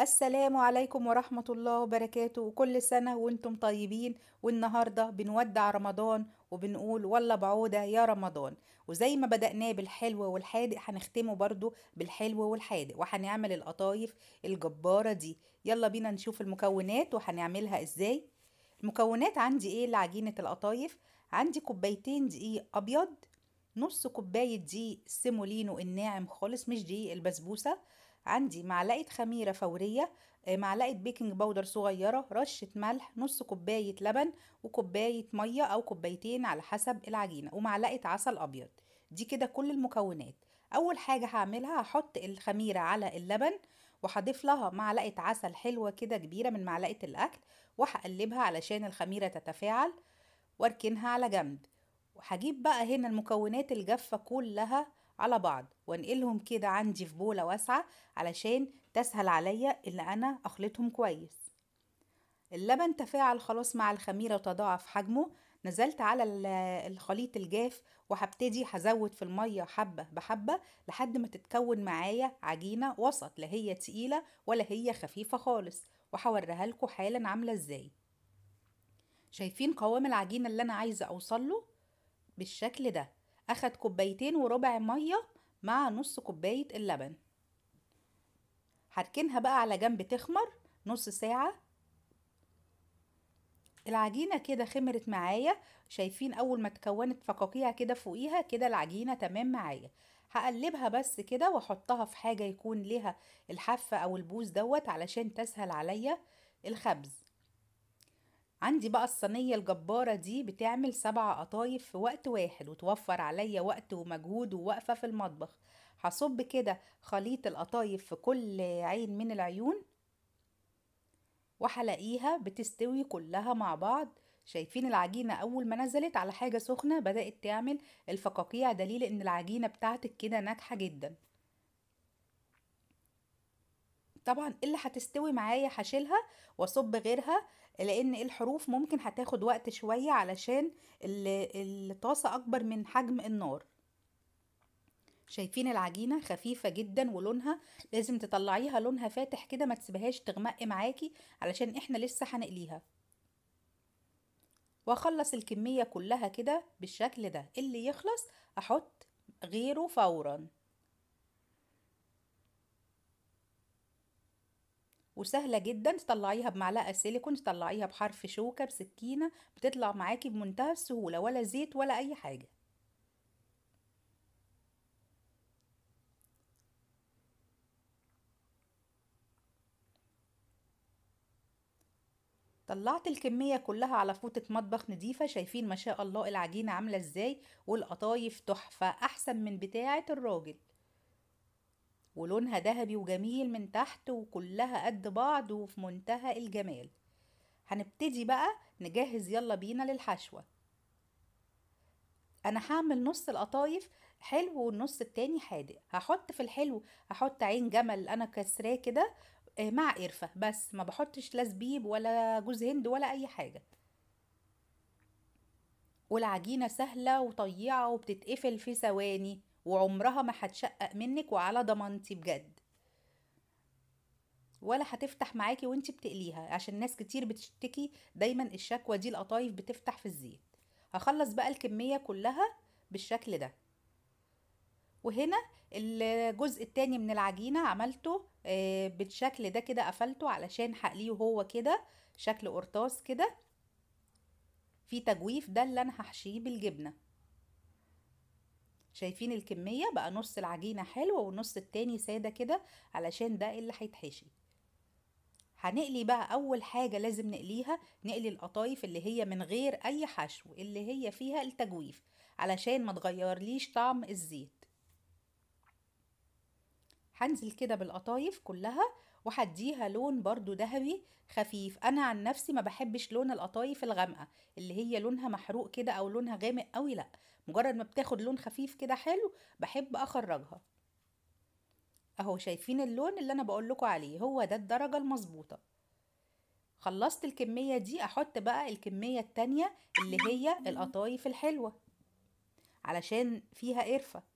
السلام عليكم ورحمة الله وبركاته وكل سنة وانتم طيبين والنهاردة بنودع رمضان وبنقول والله بعودة يا رمضان وزي ما بدأناه بالحلو والحادق هنختمه برضو بالحلو والحادق وهنعمل القطايف الجبارة دي يلا بينا نشوف المكونات وهنعملها ازاي المكونات عندي ايه لعجينة القطايف عندي كوبايتين دقيق ابيض نص كوباية دقيق سيمولينو الناعم خالص مش دقيق البسبوسة عندي معلقة خميرة فورية آه، معلقة بيكنج باودر صغيرة رشة ملح نص كوباية لبن وكوباية مية أو كوبايتين على حسب العجينة ومعلقة عسل أبيض دي كده كل المكونات أول حاجة هعملها هحط الخميرة على اللبن وهضيف لها معلقة عسل حلوة كده كبيرة من معلقة الأكل وهقلبها علشان الخميرة تتفاعل واركنها على جنب وهجيب بقى هنا المكونات الجافة كلها على بعض وانقلهم كده عندي في بولة واسعة علشان تسهل عليا ان انا اخلطهم كويس اللبن تفاعل خلاص مع الخميرة وتضاعف حجمه نزلت على الخليط الجاف وهبتدي هزود في المية حبة بحبة لحد ما تتكون معايا عجينة وسط لا هي تقيلة ولا هي خفيفة خالص وهوريها لكم حالا عاملة ازاي شايفين قوام العجينة اللي انا عايزة اوصله بالشكل ده أخد كوبايتين وربع مية مع نص كوباية اللبن هركنها بقى على جنب تخمر نص ساعة العجينة كده خمرت معايا شايفين أول ما تكونت فقاقيع كده فوقيها كده العجينة تمام معايا هقلبها بس كده واحطها في حاجة يكون لها الحفة أو البوز دوت علشان تسهل عليا الخبز عندي بقى الصينية الجبارة دي بتعمل سبع قطايف في وقت واحد وتوفر عليا وقت ومجهود ووقفة في المطبخ هصب كده خليط القطايف في كل عين من العيون وحلاقيها بتستوي كلها مع بعض شايفين العجينة أول ما نزلت على حاجة سخنة بدأت تعمل الفقاقيع دليل إن العجينة بتاعتك كده ناجحة جداً طبعا إيه اللي هتستوي معايا هشيلها واصب غيرها لان الحروف ممكن هتاخد وقت شوية علشان الطاسة اكبر من حجم النار شايفين العجينه خفيفه جدا ولونها لازم تطلعيها لونها فاتح كده ما تسيبهاش تغمق معاكي علشان احنا لسه هنقليها واخلص الكميه كلها كده بالشكل ده اللي يخلص احط غيره فورا وسهله جدا تطلعيها بمعلقه سيليكون تطلعيها بحرف شوكه بسكينه بتطلع معاكي بمنتهى السهوله ولا زيت ولا اي حاجه طلعت الكمية كلها على فوطة مطبخ نضيفة شايفين ما شاء الله العجينة عاملة ازاي والقطايف تحفة احسن من بتاعة الراجل ولونها ذهبي وجميل من تحت وكلها قد بعض وفي منتهى الجمال هنبتدي بقى نجهز يلا بينا للحشوة انا هعمل نص القطايف حلو والنص التاني حادق هحط في الحلو هحط عين جمل انا كسراه كده آه، مع قرفة بس ما بحطش لا زبيب ولا جوز هند ولا اي حاجة والعجينة سهلة وطيعة وبتتقفل في ثواني وعمرها ما هتشقق منك وعلى ضمانتي بجد ولا هتفتح معاكي وانت بتقليها عشان ناس كتير بتشتكي دايما الشكوى دي القطايف بتفتح في الزيت هخلص بقى الكميه كلها بالشكل ده وهنا الجزء التاني من العجينة عملته آه، بالشكل ده كده قفلته علشان هقليه هو كده شكل قرطاس كده في تجويف ده اللي انا هحشيه بالجبنه شايفين الكمية بقى نص العجينة حلوة والنص التاني سادة كده علشان ده اللي هيتحشي هنقلي بقى اول حاجة لازم نقليها نقلي القطايف اللي هي من غير اي حشو اللي هي فيها التجويف علشان ما ليش طعم الزيت هنزل كده بالقطايف كلها وهديها لون برضو ذهبي خفيف انا عن نفسي ما بحبش لون القطايف الغامقه اللي هي لونها محروق كده او لونها غامق قوي لا مجرد ما بتاخد لون خفيف كده حلو بحب اخرجها اهو شايفين اللون اللي انا بقول لكم عليه هو ده الدرجه المظبوطه خلصت الكميه دي احط بقى الكميه التانية اللي هي القطايف الحلوه علشان فيها قرفه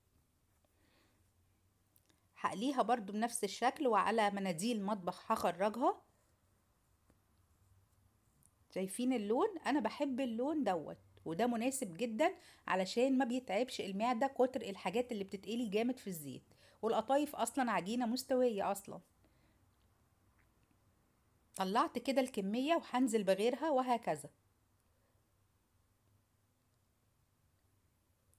هقليها برضو بنفس الشكل وعلى مناديل مطبخ هخرجها شايفين اللون انا بحب اللون دوت وده مناسب جدا علشان ما بيتعبش المعدة كتر الحاجات اللي بتتقلي جامد في الزيت والقطايف اصلا عجينة مستوية اصلا طلعت كده الكمية وهنزل بغيرها وهكذا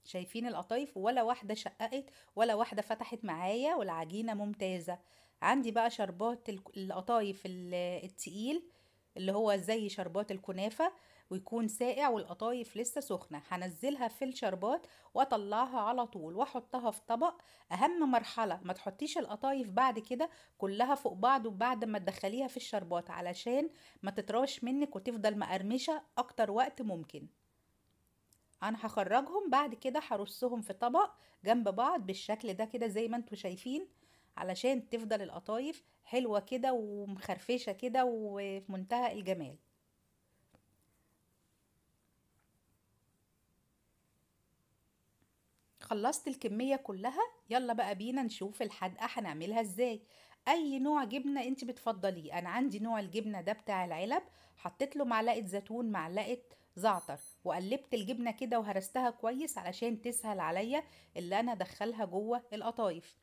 شايفين القطايف ولا واحدة شققت ولا واحدة فتحت معايا والعجينة ممتازة عندي بقى شربات القطايف التقيل اللي هو زي شربات الكنافة ويكون ساقع والقطايف لسه سخنة هنزلها في الشربات واطلعها على طول واحطها في طبق اهم مرحلة ما تحطيش القطايف بعد كده كلها فوق بعض وبعد ما تدخليها في الشربات علشان ما تتراش منك وتفضل مقرمشة اكتر وقت ممكن انا هخرجهم بعد كده هرصهم في طبق جنب بعض بالشكل ده كده زي ما انتوا شايفين علشان تفضل القطايف حلوة كده ومخرفشة كده وفي منتهى الجمال خلصت الكمية كلها يلا بقى بينا نشوف الحدقة هنعملها ازاي اي نوع جبنة انت بتفضليه انا عندي نوع الجبنة ده بتاع العلب حطيت له معلقة زيتون معلقة زعتر وقلبت الجبنه كده وهرستها كويس علشان تسهل عليا اللي انا ادخلها جوه القطايف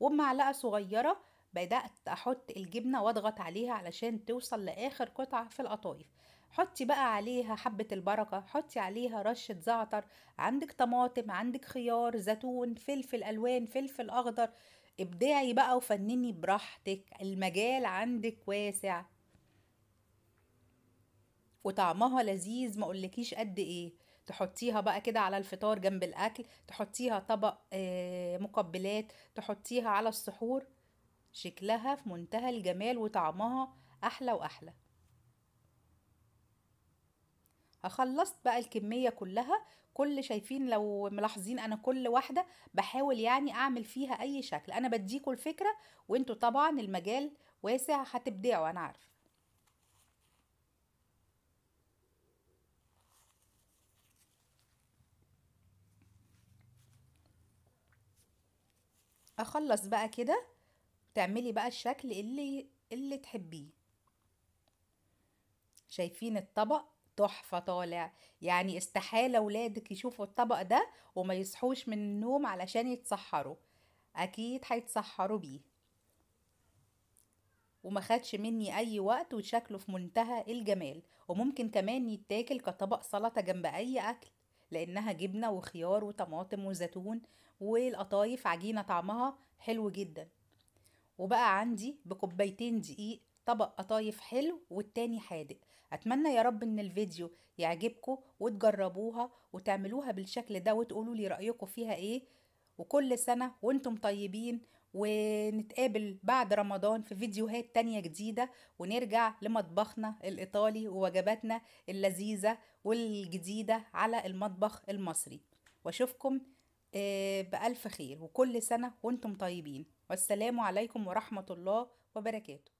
وبمعلقه صغيره بدات احط الجبنه واضغط عليها علشان توصل لاخر قطعه في القطايف حطي بقى عليها حبة البركة حطي عليها رشة زعتر عندك طماطم عندك خيار زيتون فلفل ألوان فلفل أخضر ابدعي بقى وفنني براحتك المجال عندك واسع وطعمها لذيذ ما اقولكيش قد ايه تحطيها بقى كده على الفطار جنب الاكل تحطيها طبق آه، مقبلات تحطيها على السحور شكلها في منتهى الجمال وطعمها احلى واحلى خلصت بقى الكمية كلها كل شايفين لو ملاحظين انا كل واحدة بحاول يعني اعمل فيها اي شكل انا بديكوا الفكرة وانتوا طبعا المجال واسع هتبدعوا انا عارفه اخلص بقى كده تعملي بقى الشكل اللي اللي تحبيه شايفين الطبق تحفة طالع يعني استحالة ولادك يشوفوا الطبق ده وما يصحوش من النوم علشان يتسحروا اكيد هيتسحروا بيه وما خدش مني اي وقت وشكله في منتهى الجمال وممكن كمان يتاكل كطبق سلطة جنب اي اكل لانها جبنة وخيار وطماطم وزيتون والقطايف عجينة طعمها حلو جدا وبقى عندي بكوبايتين دقيق طبق قطايف حلو والتاني حادق اتمنى يا رب ان الفيديو يعجبكم وتجربوها وتعملوها بالشكل ده وتقولوا لي رايكم فيها ايه وكل سنه وانتم طيبين ونتقابل بعد رمضان في فيديوهات تانية جديدة ونرجع لمطبخنا الإيطالي ووجباتنا اللذيذة والجديدة على المطبخ المصري واشوفكم آه، بألف خير وكل سنة وانتم طيبين والسلام عليكم ورحمة الله وبركاته